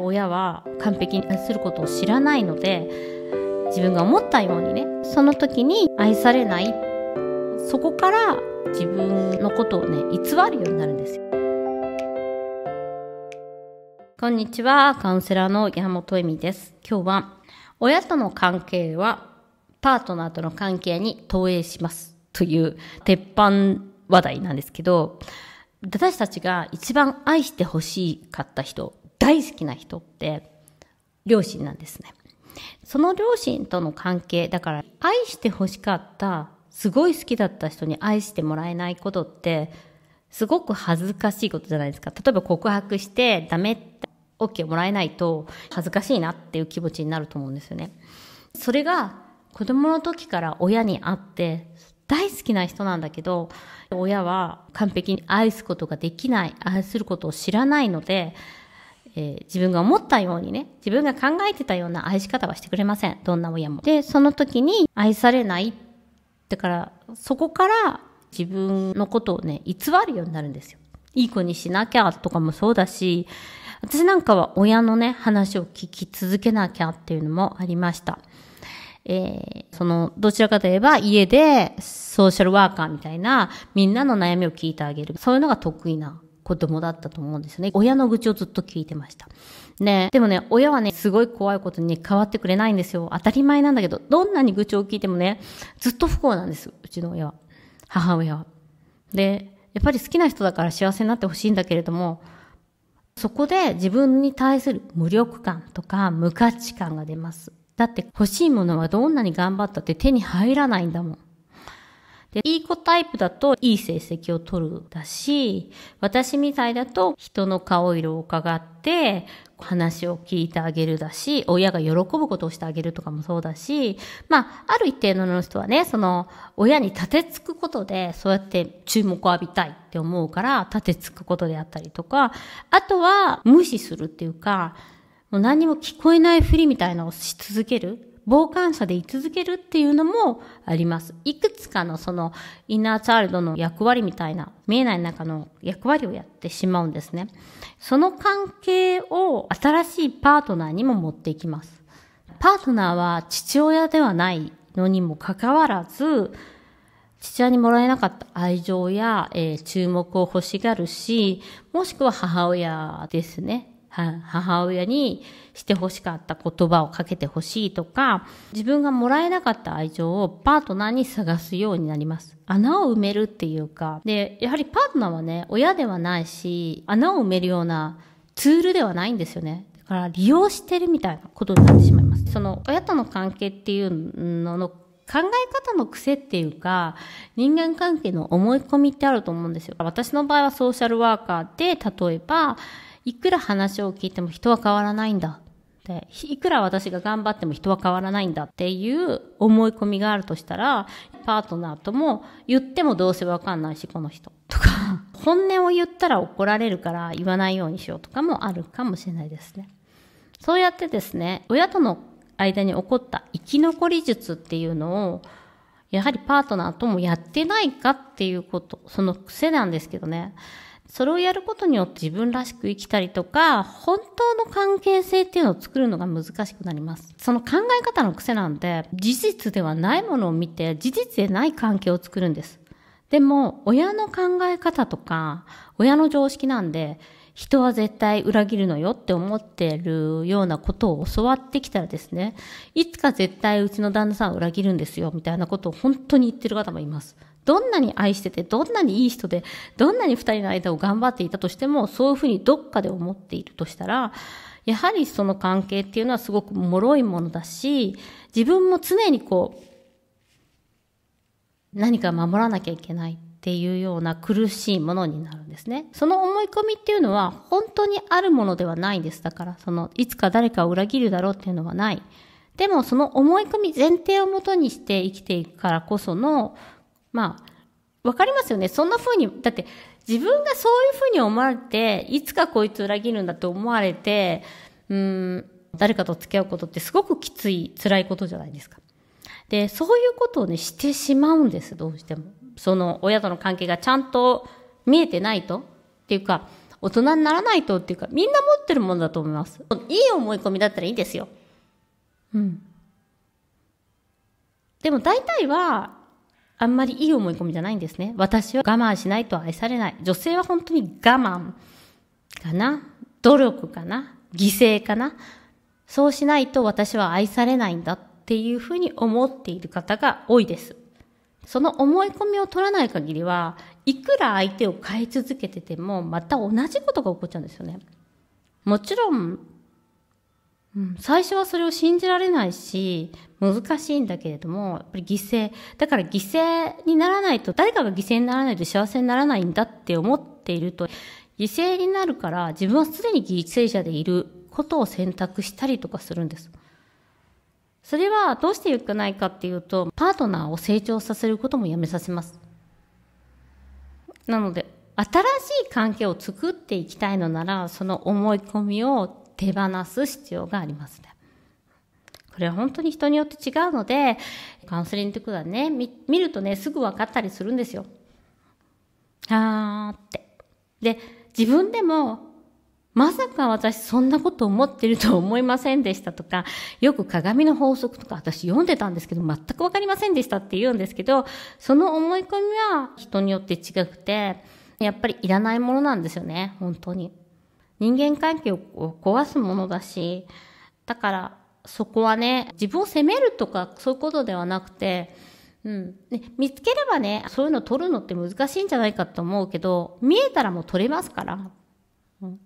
親は完璧にすることを知らないので自分が思ったようにねその時に愛されないそこから自分のことをね偽るようになるんですよこんにちはカウンセラーの山本恵美です今日は親との関係はパートナーとの関係に投影しますという鉄板話題なんですけど私たちが一番愛してほしかった人大好きな人って両親なんですね。その両親との関係、だから愛して欲しかった、すごい好きだった人に愛してもらえないことって、すごく恥ずかしいことじゃないですか。例えば告白してダメって OK もらえないと恥ずかしいなっていう気持ちになると思うんですよね。それが子供の時から親に会って大好きな人なんだけど、親は完璧に愛すことができない、愛することを知らないので、えー、自分が思ったようにね、自分が考えてたような愛し方はしてくれません。どんな親も。で、その時に愛されない。だから、そこから自分のことをね、偽るようになるんですよ。いい子にしなきゃとかもそうだし、私なんかは親のね、話を聞き続けなきゃっていうのもありました。えー、その、どちらかといえば家でソーシャルワーカーみたいなみんなの悩みを聞いてあげる。そういうのが得意な子供だったと思うんですよね。親の愚痴をずっと聞いてました。ねでもね、親はね、すごい怖いことに変わってくれないんですよ。当たり前なんだけど、どんなに愚痴を聞いてもね、ずっと不幸なんです。うちの親は。母親は。で、やっぱり好きな人だから幸せになってほしいんだけれども、そこで自分に対する無力感とか無価値感が出ます。だって欲しいものはどんなに頑張ったって手に入らないんだもん。で、いい子タイプだといい成績を取るだし、私みたいだと人の顔色を伺って、話を聞いてあげるだし、親が喜ぶことをしてあげるとかもそうだし、まあ、ある一定の人はね、その、親に立てつくことで、そうやって注目を浴びたいって思うから、立てつくことであったりとか、あとは無視するっていうか、もう何も聞こえないふりみたいなのをし続ける。傍観者で居続けるっていうのもあります。いくつかのそのインナーチャイルドの役割みたいな、見えない中の役割をやってしまうんですね。その関係を新しいパートナーにも持っていきます。パートナーは父親ではないのにもかかわらず、父親にもらえなかった愛情や、えー、注目を欲しがるし、もしくは母親ですね。母親にしてほしかった言葉をかけてほしいとか、自分がもらえなかった愛情をパートナーに探すようになります。穴を埋めるっていうか、で、やはりパートナーはね、親ではないし、穴を埋めるようなツールではないんですよね。だから利用してるみたいなことになってしまいます。その親との関係っていうのの考え方の癖っていうか、人間関係の思い込みってあると思うんですよ。私の場合はソーシャルワーカーで、例えば、いくら話を聞いても人は変わらないんだっていくら私が頑張っても人は変わらないんだっていう思い込みがあるとしたらパートナーとも言ってもどうせわかんないしこの人とか 本音を言ったら怒られるから言わないようにしようとかもあるかもしれないですねそうやってですね親との間に起こった生き残り術っていうのをやはりパートナーともやってないかっていうことその癖なんですけどねそれをやることによって自分らしく生きたりとか、本当の関係性っていうのを作るのが難しくなります。その考え方の癖なんで、事実ではないものを見て、事実でない関係を作るんです。でも、親の考え方とか、親の常識なんで、人は絶対裏切るのよって思ってるようなことを教わってきたらですね、いつか絶対うちの旦那さんを裏切るんですよ、みたいなことを本当に言ってる方もいます。どんなに愛してて、どんなにいい人で、どんなに二人の間を頑張っていたとしても、そういうふうにどっかで思っているとしたら、やはりその関係っていうのはすごく脆いものだし、自分も常にこう、何か守らなきゃいけないっていうような苦しいものになるんですね。その思い込みっていうのは本当にあるものではないんです。だから、その、いつか誰かを裏切るだろうっていうのはない。でもその思い込み前提をもとにして生きていくからこそのまあ、わかりますよね。そんな風に、だって自分がそういう風に思われて、いつかこいつ裏切るんだと思われて、うん、誰かと付き合うことってすごくきつい、辛いことじゃないですか。で、そういうことをね、してしまうんです、どうしても。その親との関係がちゃんと見えてないとっていうか、大人にならないとっていうか、みんな持ってるものだと思います。いい思い込みだったらいいんですよ。うん。でも大体は、あんまりいい思い込みじゃないんですね。私は我慢しないと愛されない。女性は本当に我慢かな努力かな犠牲かなそうしないと私は愛されないんだっていうふうに思っている方が多いです。その思い込みを取らない限りは、いくら相手を変え続けてても、また同じことが起こっちゃうんですよね。もちろん、うん、最初はそれを信じられないし、難しいんだけれども、やっぱり犠牲。だから犠牲にならないと、誰かが犠牲にならないと幸せにならないんだって思っていると、犠牲になるから自分はすでに犠牲者でいることを選択したりとかするんです。それはどうして良くないかっていうと、パートナーを成長させることもやめさせます。なので、新しい関係を作っていきたいのなら、その思い込みを手放す必要がありますね。これは本当に人によって違うので、カウンセリングとかね、見るとね、すぐ分かったりするんですよ。あーって。で、自分でも、まさか私そんなこと思ってると思いませんでしたとか、よく鏡の法則とか私読んでたんですけど全くわかりませんでしたって言うんですけど、その思い込みは人によって違くて、やっぱりいらないものなんですよね、本当に。人間関係を壊すものだし、だからそこはね、自分を責めるとかそういうことではなくて、うん、ね。見つければね、そういうの取るのって難しいんじゃないかと思うけど、見えたらもう取れますから。うん、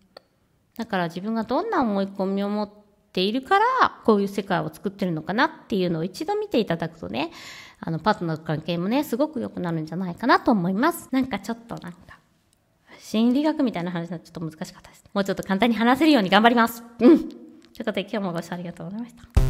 だから自分がどんな思い込みを持っているから、こういう世界を作ってるのかなっていうのを一度見ていただくとね、あの、パートナーの関係もね、すごく良くなるんじゃないかなと思います。なんかちょっとなんか、心理学みたいな話はちょっと難しかったです。もうちょっと簡単に話せるように頑張ります。うん。ということで今日もご視聴ありがとうございました。